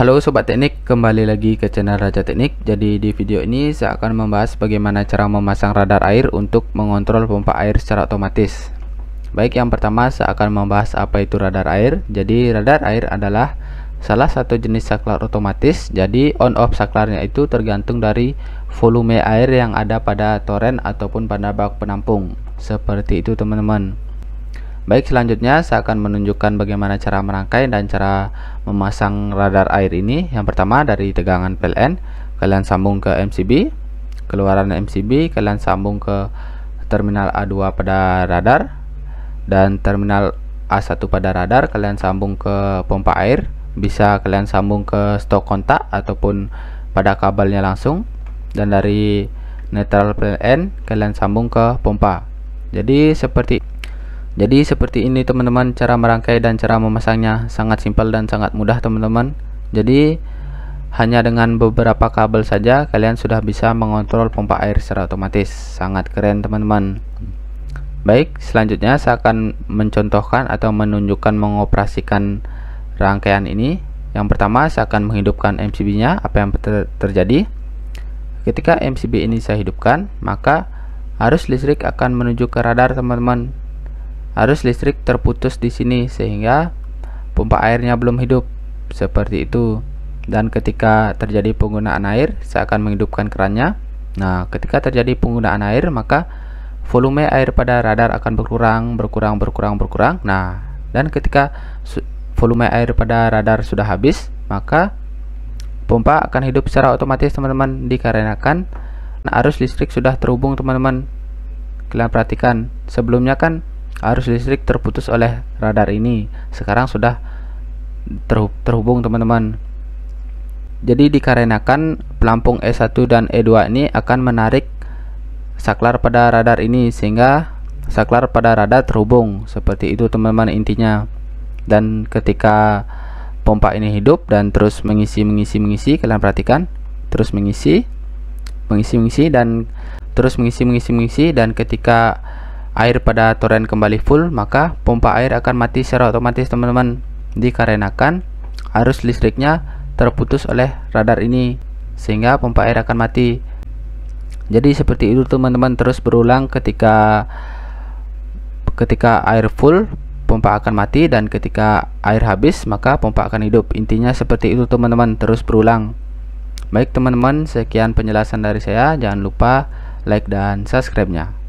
Halo Sobat Teknik, kembali lagi ke channel Raja Teknik Jadi di video ini saya akan membahas bagaimana cara memasang radar air untuk mengontrol pompa air secara otomatis Baik, yang pertama saya akan membahas apa itu radar air Jadi radar air adalah salah satu jenis saklar otomatis Jadi on off saklarnya itu tergantung dari volume air yang ada pada toren ataupun pada bak penampung Seperti itu teman-teman Baik, selanjutnya saya akan menunjukkan bagaimana cara merangkai dan cara memasang radar air ini. Yang pertama dari tegangan PLN, kalian sambung ke MCB, keluaran MCB, kalian sambung ke terminal A2 pada radar dan terminal A1 pada radar, kalian sambung ke pompa air, bisa kalian sambung ke stok kontak ataupun pada kabelnya langsung dan dari netral PLN kalian sambung ke pompa. Jadi seperti jadi seperti ini teman-teman cara merangkai dan cara memasangnya sangat simpel dan sangat mudah teman-teman. Jadi hanya dengan beberapa kabel saja kalian sudah bisa mengontrol pompa air secara otomatis. Sangat keren teman-teman. Baik, selanjutnya saya akan mencontohkan atau menunjukkan mengoperasikan rangkaian ini. Yang pertama saya akan menghidupkan MCB-nya. Apa yang ter terjadi? Ketika MCB ini saya hidupkan, maka arus listrik akan menuju ke radar teman-teman arus listrik terputus di sini sehingga pompa airnya belum hidup seperti itu dan ketika terjadi penggunaan air saya akan menghidupkan kerannya nah ketika terjadi penggunaan air maka volume air pada radar akan berkurang berkurang berkurang berkurang nah dan ketika volume air pada radar sudah habis maka pompa akan hidup secara otomatis teman-teman dikarenakan arus listrik sudah terhubung teman-teman kalian perhatikan sebelumnya kan arus listrik terputus oleh radar ini sekarang sudah terhubung teman-teman jadi dikarenakan pelampung E1 dan E2 ini akan menarik saklar pada radar ini sehingga saklar pada radar terhubung seperti itu teman-teman intinya dan ketika pompa ini hidup dan terus mengisi mengisi mengisi kalian perhatikan terus mengisi mengisi mengisi dan terus mengisi mengisi mengisi dan ketika air pada toren kembali full, maka pompa air akan mati secara otomatis teman-teman dikarenakan arus listriknya terputus oleh radar ini sehingga pompa air akan mati. Jadi seperti itu teman-teman terus berulang ketika ketika air full pompa akan mati dan ketika air habis maka pompa akan hidup. Intinya seperti itu teman-teman terus berulang. Baik teman-teman, sekian penjelasan dari saya. Jangan lupa like dan subscribe-nya.